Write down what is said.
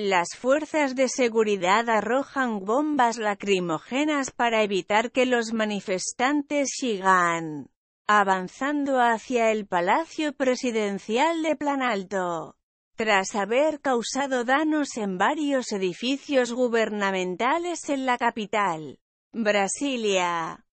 Las fuerzas de seguridad arrojan bombas lacrimógenas para evitar que los manifestantes sigan avanzando hacia el Palacio Presidencial de Planalto. Tras haber causado danos en varios edificios gubernamentales en la capital, Brasilia.